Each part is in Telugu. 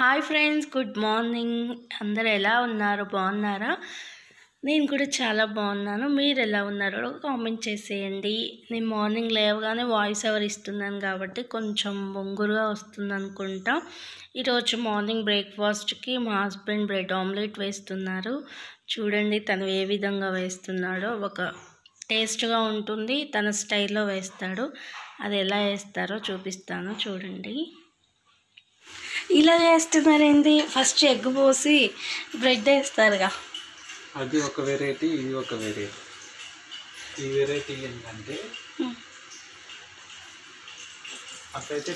హాయ్ ఫ్రెండ్స్ గుడ్ మార్నింగ్ అందరు ఎలా ఉన్నారు బాగున్నారా నేను కూడా చాలా బాగున్నాను మీరు ఎలా ఉన్నారో కామెంట్ చేసేయండి నేను మార్నింగ్ లేవగానే వాయిస్ ఎవరు ఇస్తున్నాను కాబట్టి కొంచెం బొంగురుగా వస్తుంది అనుకుంటా ఈరోజు మార్నింగ్ బ్రేక్ఫాస్ట్కి మా హస్బెండ్ బ్రెడ్ ఆమ్లెట్ వేస్తున్నారు చూడండి తను ఏ విధంగా వేస్తున్నాడో ఒక టేస్ట్గా ఉంటుంది తన స్టైల్లో వేస్తాడు అది ఎలా వేస్తారో చూపిస్తాను చూడండి ఇలా చేస్తున్నారేంది ఫస్ట్ ఎగ్ పోసి బ్రెడ్ వేస్తారుగా అది ఒక వెరైటీ ఇది ఒక వెరైటీ ఈ వెరైటీ ఏంటంటే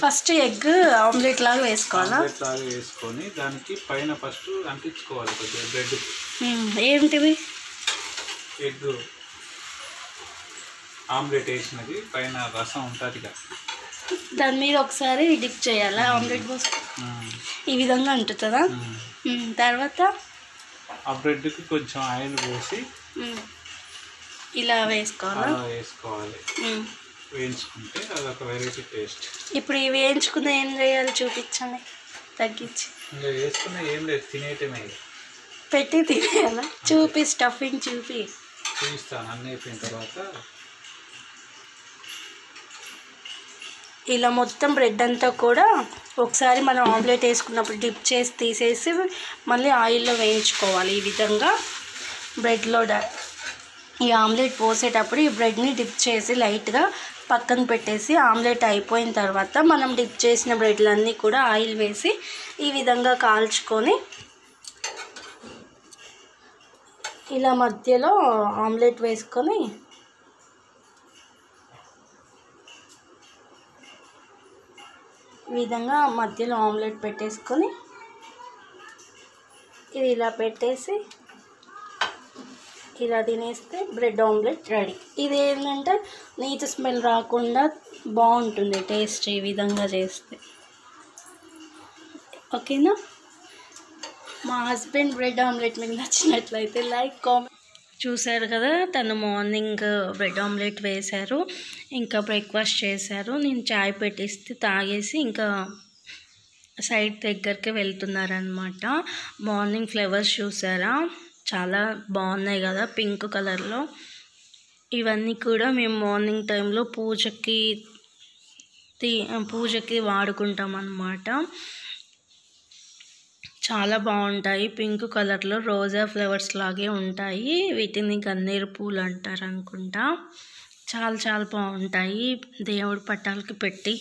ఫస్ట్ ఎగ్ ఆమ్లెట్ లాగా వేసుకోవాలా లాగా వేసుకొని దానికి పైన ఫస్ట్ అంటించుకోవాలి కొద్దిగా బ్రెడ్ ఏంటివి ఎగ్ ఆమ్లెట్ వేసినది పైన రసం ఉంటుంది కదా దాని మీద ఒకసారి డిప్ చేయాలా ఆమ్లెట్ కోసం ఈ విధంగా అంటుతుందా తర్వాత ఆ బ్రెడ్కి కొంచెం ఆయిల్ పోసి ఇలా వేసుకోవాలా వేసుకోవాలి వేయించుకుంటే అది ఒక వెరైటీ టేస్ట్ ఇప్పుడు ఇవి వేయించుకున్న ఏం చేయాలి చూపించండి తగ్గించి వేసుకున్న ఏం లేదు తినేయటమే పెట్టి తినేయాలా చూపి స్టఫింగ్ చూపి చూపిస్తాను అన్నీ అయిపోయిన తర్వాత ఇలా మొత్తం బ్రెడ్ అంతా కూడా ఒకసారి మనం ఆమ్లెట్ వేసుకున్నప్పుడు డిప్ చేసి తీసేసి మళ్ళీ ఆయిల్లో వేయించుకోవాలి ఈ విధంగా బ్రెడ్లో ఈ ఆమ్లెట్ పోసేటప్పుడు ఈ బ్రెడ్ని డిప్ చేసి లైట్గా పక్కన పెట్టేసి ఆమ్లెట్ అయిపోయిన తర్వాత మనం డిప్ చేసిన బ్రెడ్లన్నీ కూడా ఆయిల్ వేసి ఈ విధంగా కాల్చుకొని ఇలా మధ్యలో ఆమ్లెట్ వేసుకొని విధంగా మధ్యలో ఆమ్లెట్ పెట్టేసుకొని ఇది ఇలా పెట్టేసి ఇలా తినేస్తే బ్రెడ్ ఆమ్లెట్ రెడీ ఇది ఏంటంటే నీచు స్మెల్ రాకుండా బాగుంటుంది టేస్ట్ ఈ విధంగా చేస్తే ఓకేనా మా హస్బెండ్ బ్రెడ్ ఆమ్లెట్ మీకు నచ్చినట్లయితే లైక్ కామెంట్ చూశారు కదా తను మార్నింగ్ బ్రెడ్ ఆమ్లెట్ వేశారు ఇంకా బ్రేక్ఫాస్ట్ చేశారు నేను చాయ్ పెట్టిస్తే తాగేసి ఇంకా సైడ్ దగ్గరికి వెళ్తున్నారనమాట మార్నింగ్ ఫ్లవర్స్ చూసారా చాలా బాగున్నాయి కదా పింక్ కలర్లో ఇవన్నీ కూడా మేము మార్నింగ్ టైంలో పూజకి పూజకి వాడుకుంటాం అన్నమాట చాలా బాగుంటాయి పింక్ కలర్లో రోజా ఫ్లవర్స్ లాగే ఉంటాయి వీటిని గన్నేరు పూలు అంటారు అనుకుంటా చాలా చాలా బాగుంటాయి దేవుడి పట్టాలకి పెట్టి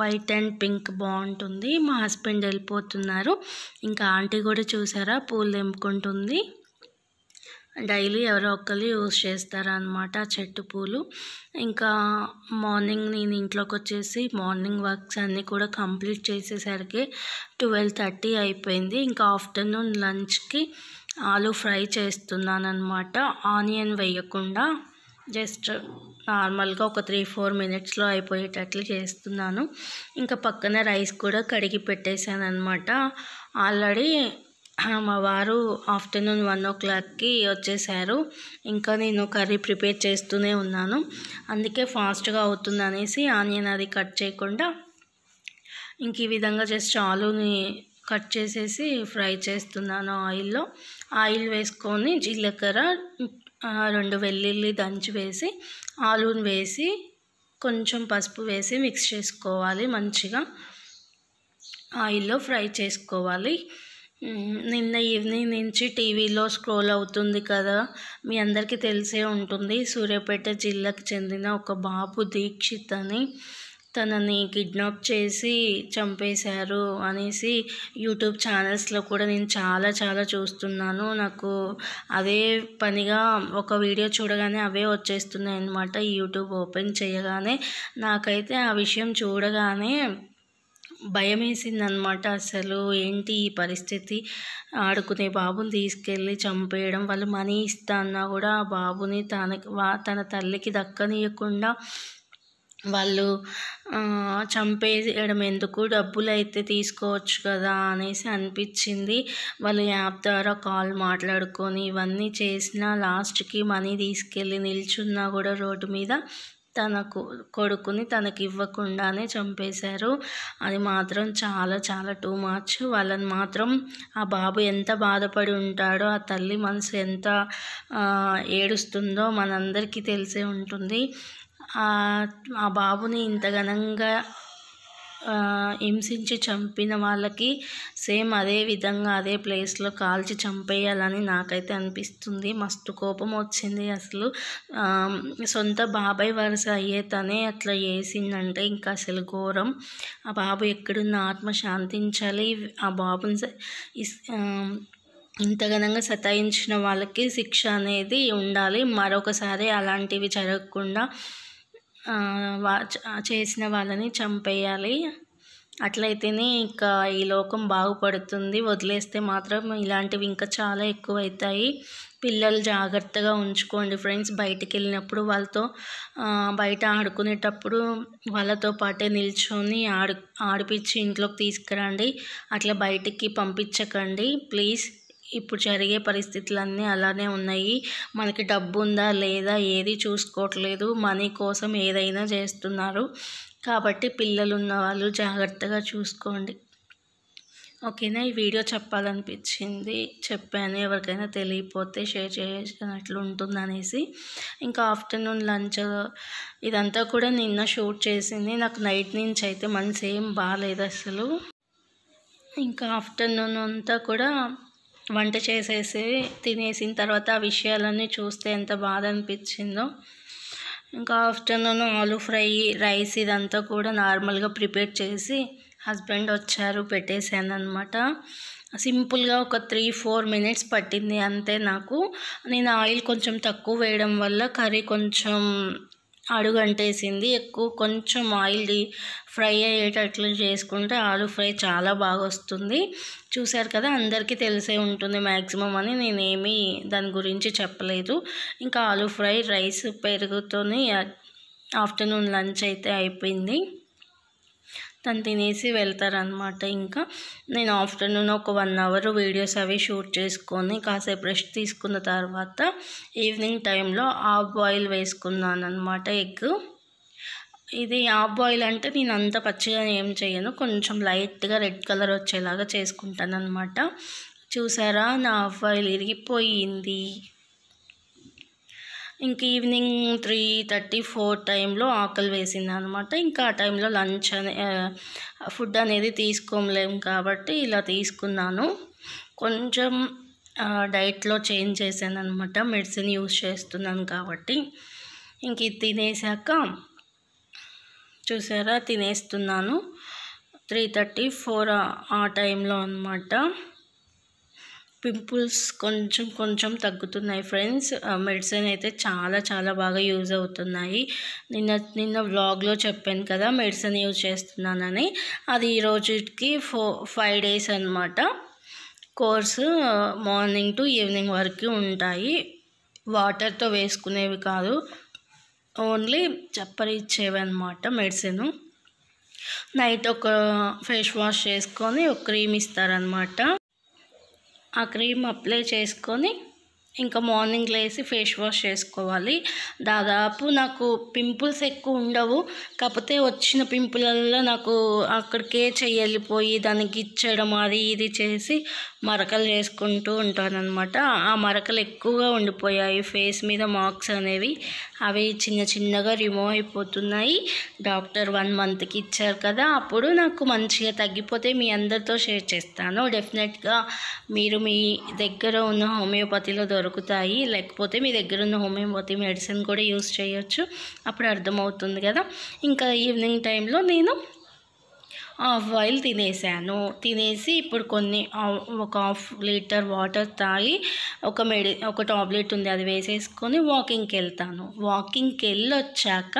వైట్ అండ్ పింక్ బాగుంటుంది మా హస్బెండ్ వెళ్ళిపోతున్నారు ఇంకా ఆంటీ కూడా చూసారా పూలు తెంపుకుంటుంది డైలీ ఎవరో ఒకరు యూజ్ చేస్తారనమాట చెట్టు పూలు ఇంకా మార్నింగ్ నేను ఇంట్లోకి వచ్చేసి మార్నింగ్ వర్క్స్ అన్నీ కూడా కంప్లీట్ చేసేసరికి ట్వెల్వ్ థర్టీ అయిపోయింది ఇంకా ఆఫ్టర్నూన్ లంచ్కి ఆలు ఫ్రై చేస్తున్నానమాట ఆనియన్ వేయకుండా జస్ట్ నార్మల్గా ఒక త్రీ ఫోర్ మినిట్స్లో అయిపోయేటట్లు చేస్తున్నాను ఇంకా పక్కన రైస్ కూడా కడిగి పెట్టేశాను అనమాట ఆల్రెడీ మా వారు ఆఫ్టర్నూన్ వన్ ఓ క్లాక్కి వచ్చేసారు ఇంకా నేను కర్రీ ప్రిపేర్ చేస్తూనే ఉన్నాను అందుకే ఫాస్ట్గా అవుతుంది అనేసి ఆనియన్ అది కట్ చేయకుండా ఇంక ఈ విధంగా జస్ట్ ఆలుని కట్ చేసేసి ఫ్రై చేస్తున్నాను ఆయిల్లో ఆయిల్ వేసుకొని జీలకర్ర రెండు వెల్లుల్లి దంచి వేసి ఆలూని వేసి కొంచెం పసుపు వేసి మిక్స్ చేసుకోవాలి మంచిగా ఆయిల్లో ఫ్రై చేసుకోవాలి నిన్న ఈవినింగ్ నుంచి టీవీలో స్క్రోల్ అవుతుంది కదా మీ అందరికీ తెలిసే ఉంటుంది సూర్యాపేట జిల్లాకు చెందిన ఒక బాబు దీక్షిత్ అని తనని కిడ్నాప్ చేసి చంపేశారు అనేసి యూట్యూబ్ ఛానల్స్లో కూడా నేను చాలా చాలా చూస్తున్నాను నాకు అదే పనిగా ఒక వీడియో చూడగానే అవే వచ్చేస్తున్నాయి అన్నమాట యూట్యూబ్ ఓపెన్ చేయగానే నాకైతే ఆ విషయం చూడగానే భయం అనమాట అసలు ఏంటి ఈ పరిస్థితి ఆడుకునే బాబుని తీసుకెళ్ళి చంపేయడం వాళ్ళు మనీ ఇస్తా అన్నా కూడా ఆ బాబుని తనకి తన తల్లికి దక్కనీయకుండా వాళ్ళు చంపేయడం ఎందుకు డబ్బులు అయితే తీసుకోవచ్చు కదా అనేసి అనిపించింది వాళ్ళు యాప్ ద్వారా కాల్ మాట్లాడుకొని ఇవన్నీ చేసినా లాస్ట్కి మనీ తీసుకెళ్ళి నిల్చున్నా కూడా రోడ్డు మీద తన కొడుకుని తనకి ఇవ్వకుండానే చంపేశారు అది మాత్రం చాలా చాలా టూ మచ్ వాళ్ళని మాత్రం ఆ బాబు ఎంత బాధపడి ఉంటాడో ఆ తల్లి మనసు ఎంత ఏడుస్తుందో మనందరికీ తెలిసే ఉంటుంది ఆ బాబుని ఇంత ఘనంగా హింసించి చంపిన వాళ్ళకి సేమ్ అదే విధంగా అదే ప్లేస్లో కాల్చి చంపేయాలని నాకైతే అనిపిస్తుంది మస్తు కోపం వచ్చింది అసలు సొంత బాబాయ్ వరుస అయ్యే తనే అట్లా చేసిందంటే ఇంకా అసలు ఘోరం ఆ బాబు ఎక్కడున్న ఆత్మ శాంతించాలి ఆ బాబుని ఇంతగనంగా సతాయించిన వాళ్ళకి శిక్ష అనేది ఉండాలి మరొకసారి అలాంటివి జరగకుండా చేసిన వాళ్ళని చంపేయాలి అట్లయితేనే ఇంకా ఈ లోకం బాగుపడుతుంది వదిలేస్తే మాత్రం ఇలాంటివి ఇంకా చాలా అవుతాయి పిల్లలు జాగ్రత్తగా ఉంచుకోండి ఫ్రెండ్స్ బయటికి వెళ్ళినప్పుడు వాళ్ళతో బయట ఆడుకునేటప్పుడు వాళ్ళతో పాటే నిల్చొని ఆడు ఆడిపించి ఇంట్లోకి తీసుకురండి అట్లా బయటికి పంపించకండి ప్లీజ్ ఇప్పుడు జరిగే పరిస్థితులన్నీ అలానే ఉన్నాయి మనకి డబ్బు ఉందా లేదా ఏది చూసుకోవట్లేదు మనీ కోసం ఏదైనా చేస్తున్నారు కాబట్టి పిల్లలు ఉన్న వాళ్ళు జాగ్రత్తగా చూసుకోండి ఓకేనా ఈ వీడియో చెప్పాలనిపించింది చెప్పాను ఎవరికైనా తెలియపోతే షేర్ చేసినట్లు ఉంటుంది అనేసి ఇంకా ఆఫ్టర్నూన్ లంచ్ ఇదంతా కూడా నిన్న షూట్ చేసింది నాకు నైట్ నుంచి అయితే మనసు ఏం బాగాలేదు అసలు ఇంకా ఆఫ్టర్నూన్ అంతా కూడా వంట చేసేసి తినేసిన తర్వాత ఆ విషయాలన్నీ చూస్తే ఎంత బాధ అనిపించిందో ఇంకా ఆఫ్టర్నూన్ ఆలు ఫ్రై రైస్ ఇదంతా కూడా నార్మల్గా ప్రిపేర్ చేసి హస్బెండ్ వచ్చారు పెట్టేశాను అనమాట సింపుల్గా ఒక త్రీ ఫోర్ మినిట్స్ పట్టింది అంతే నాకు నేను ఆయిల్ కొంచెం తక్కువ వేయడం వల్ల కర్రీ కొంచెం అడుగంటేసింది ఎక్కువ కొంచెం ఆయిల్ ఫ్రై అయ్యేటట్లు చేసుకుంటే ఆలు ఫ్రై చాలా బాగా వస్తుంది చూశారు కదా అందరికీ తెలిసే ఉంటుంది మ్యాక్సిమం అని నేనేమి దాని గురించి చెప్పలేదు ఇంకా ఆలు ఫ్రై రైస్ పెరుగుతోని ఆఫ్టర్నూన్ లంచ్ అయితే అయిపోయింది తను తినేసి వెళ్తారనమాట ఇంకా నేను ఆఫ్టర్నూన్ ఒక వన్ అవర్ వీడియోస్ అవి షూట్ చేసుకొని కాసేపు రెస్ట్ తీసుకున్న తర్వాత ఈవినింగ్ టైంలో ఆఫ్ బాయిల్ వేసుకున్నాను అనమాట ఎగ్ ఇది ఆఫ్ బాయిల్ అంటే నేను అంత పచ్చిగా ఏం చేయను కొంచెం లైట్గా రెడ్ కలర్ వచ్చేలాగా చేసుకుంటాను అనమాట చూసారా నా ఆఫ్ బాయిల్ ఇరిగిపోయింది ఇంక ఈవినింగ్ త్రీ థర్టీ ఫోర్ టైంలో ఆకలి వేసింది అనమాట ఇంకా ఆ టైంలో లంచ్ అనే ఫుడ్ అనేది తీసుకోలేం కాబట్టి ఇలా తీసుకున్నాను కొంచెం డైట్లో చేంజ్ చేశాను అనమాట మెడిసిన్ యూజ్ చేస్తున్నాను కాబట్టి ఇంక ఇది తినేసాక చూసారా తినేస్తున్నాను త్రీ థర్టీ ఫోర్ ఆ టైంలో అనమాట పింపుల్స్ కొంచెం కొంచెం తగ్గుతున్నాయి ఫ్రెండ్స్ మెడిసిన్ అయితే చాలా చాలా బాగా యూజ్ అవుతున్నాయి నిన్న నిన్న వ్లాగ్లో చెప్పాను కదా మెడిసిన్ యూజ్ చేస్తున్నానని అది ఈ రోజుకి ఫో ఫైవ్ డేస్ అనమాట కోర్సు మార్నింగ్ టు ఈవినింగ్ వరకు ఉంటాయి వాటర్తో వేసుకునేవి కాదు ఓన్లీ చప్పరి ఇచ్చేవి అనమాట మెడిసిన్ నైట్ ఒక ఫేస్ వాష్ చేసుకొని ఒక క్రీమ్ ఇస్తారనమాట ఆ క్రీమ్ అప్లై చేసుకొని ఇంకా మార్నింగ్ లేసి ఫేస్ వాష్ చేసుకోవాలి దాదాపు నాకు పింపుల్స్ ఎక్కువ ఉండవు కాకపోతే వచ్చిన పింపులల్లో నాకు అక్కడికే చెయ్యలిపోయి దాన్ని గిచ్చడం అది ఇది చేసి మరకలు చేసుకుంటూ ఉంటానన్నమాట ఆ మరకలు ఎక్కువగా ఉండిపోయాయి ఫేస్ మీద మార్క్స్ అనేవి అవి చిన్న చిన్నగా రిమూవ్ అయిపోతున్నాయి డాక్టర్ వన్ మంత్కి ఇచ్చారు కదా అప్పుడు నాకు మంచిగా తగ్గిపోతే మీ అందరితో షేర్ చేస్తాను డెఫినెట్గా మీరు మీ దగ్గర ఉన్న హోమియోపతిలో దొరుకుతాయి లేకపోతే మీ దగ్గర ఉన్న హోమియోపతి మెడిసిన్ కూడా యూస్ చేయొచ్చు అప్పుడు అర్థమవుతుంది కదా ఇంకా ఈవినింగ్ టైంలో నేను హాఫ్ ఆయిల్ తినేసాను తినేసి ఇప్పుడు కొన్ని ఒక హాఫ్ లీటర్ వాటర్ తాగి ఒక మెడి ఒక టాబ్లెట్ ఉంది అది వేసేసుకొని వాకింగ్కి వెళ్తాను వాకింగ్కి వెళ్ళొచ్చాక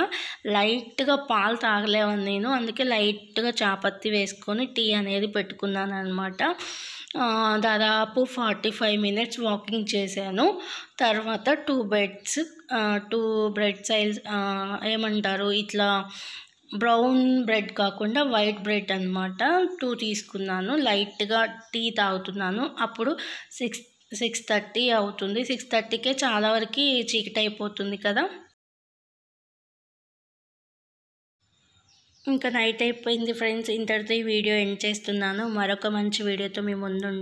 లైట్గా పాలు తాగలేవు నేను అందుకే లైట్గా చాపత్తి వేసుకొని టీ అనేది పెట్టుకున్నాను అనమాట దాదాపు ఫార్టీ ఫైవ్ మినిట్స్ వాకింగ్ చేశాను తర్వాత two breads two bread slices ఏమంటారు ఇట్లా బ్రౌన్ బ్రెడ్ కాకుండా వైట్ బ్రెడ్ అనమాట టూ తీసుకున్నాను లైట్గా టీ తాగుతున్నాను అప్పుడు సిక్స్ సిక్స్ థర్టీ అవుతుంది సిక్స్ థర్టీకే చాలా వరకు చీకటి అయిపోతుంది కదా ఇంకా నైట్ అయిపోయింది ఫ్రెండ్స్ ఇంతటితో ఈ వీడియో ఎండ్ చేస్తున్నాను మరొక మంచి వీడియోతో మీ ముందు